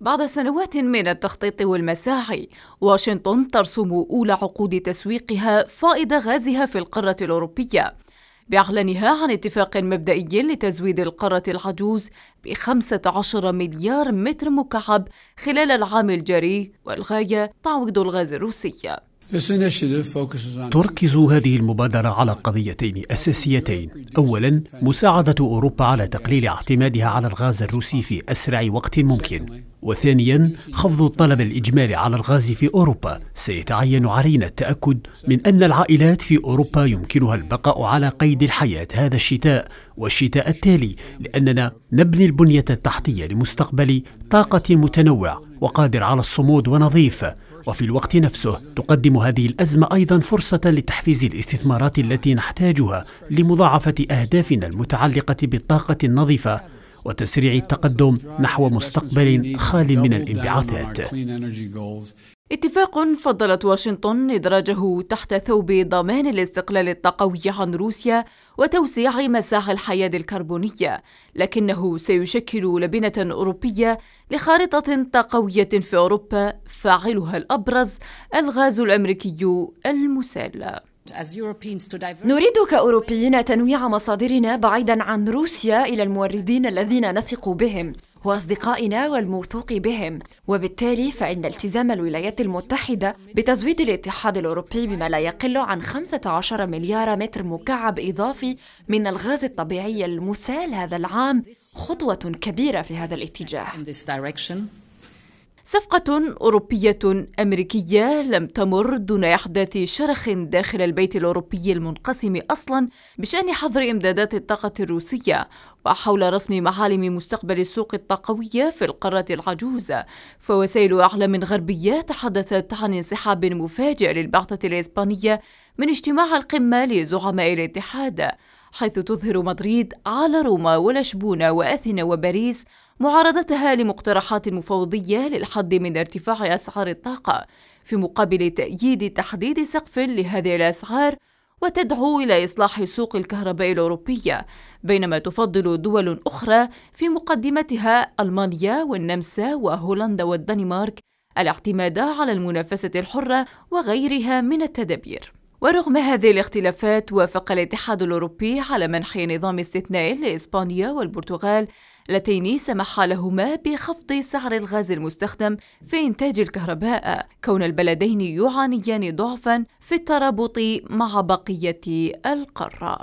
بعد سنوات من التخطيط والمساعي واشنطن ترسم أولى عقود تسويقها فائض غازها في القارة الأوروبية بإعلانها عن اتفاق مبدئي لتزويد القارة العجوز ب 15 مليار متر مكعب خلال العام الجاري والغاية تعويض الغاز الروسي تركز هذه المبادرة على قضيتين أساسيتين أولا مساعدة أوروبا على تقليل اعتمادها على الغاز الروسي في أسرع وقت ممكن وثانيا خفض الطلب الإجمالي على الغاز في أوروبا سيتعين علينا التأكد من أن العائلات في أوروبا يمكنها البقاء على قيد الحياة هذا الشتاء والشتاء التالي لأننا نبني البنية التحتية لمستقبل طاقة متنوع وقادر على الصمود ونظيف وفي الوقت نفسه تقدم هذه الأزمة أيضا فرصة لتحفيز الاستثمارات التي نحتاجها لمضاعفة أهدافنا المتعلقة بالطاقة النظيفة وتسريع التقدم نحو مستقبل خال من الانبعاثات اتفاق فضلت واشنطن إدراجه تحت ثوب ضمان الاستقلال الطاقوي عن روسيا وتوسيع مساح الحياد الكربونية، لكنه سيشكل لبنة أوروبية لخارطة طاقوية في أوروبا فاعلها الأبرز الغاز الأمريكي المسال. نريد كأوروبيين تنويع مصادرنا بعيدا عن روسيا إلى الموردين الذين نثق بهم وأصدقائنا والموثوق بهم وبالتالي فإن التزام الولايات المتحدة بتزويد الاتحاد الأوروبي بما لا يقل عن 15 مليار متر مكعب إضافي من الغاز الطبيعي المسال هذا العام خطوة كبيرة في هذا الاتجاه صفقة أوروبية أمريكية لم تمر دون إحداث شرخ داخل البيت الأوروبي المنقسم أصلا بشأن حظر إمدادات الطاقة الروسية وحول رسم معالم مستقبل السوق الطاقوية في القارة العجوزة فوسائل أعلام غربية تحدثت عن انسحاب مفاجئ للبعثة الإسبانية من اجتماع القمة لزعماء الاتحاد حيث تظهر مدريد على روما ولشبونة وأثينا وباريس معارضتها لمقترحات مفوضية للحد من ارتفاع أسعار الطاقة في مقابل تأييد تحديد سقف لهذه الأسعار وتدعو إلى إصلاح سوق الكهرباء الأوروبية بينما تفضل دول أخرى في مقدمتها ألمانيا والنمسا وهولندا والدنمارك الاعتماد على المنافسة الحرة وغيرها من التدابير ورغم هذه الاختلافات وافق الاتحاد الأوروبي على منح نظام استثنائي لإسبانيا والبرتغال اللتين سمح لهما بخفض سعر الغاز المستخدم في إنتاج الكهرباء كون البلدين يعانيان ضعفا في الترابط مع بقية القارة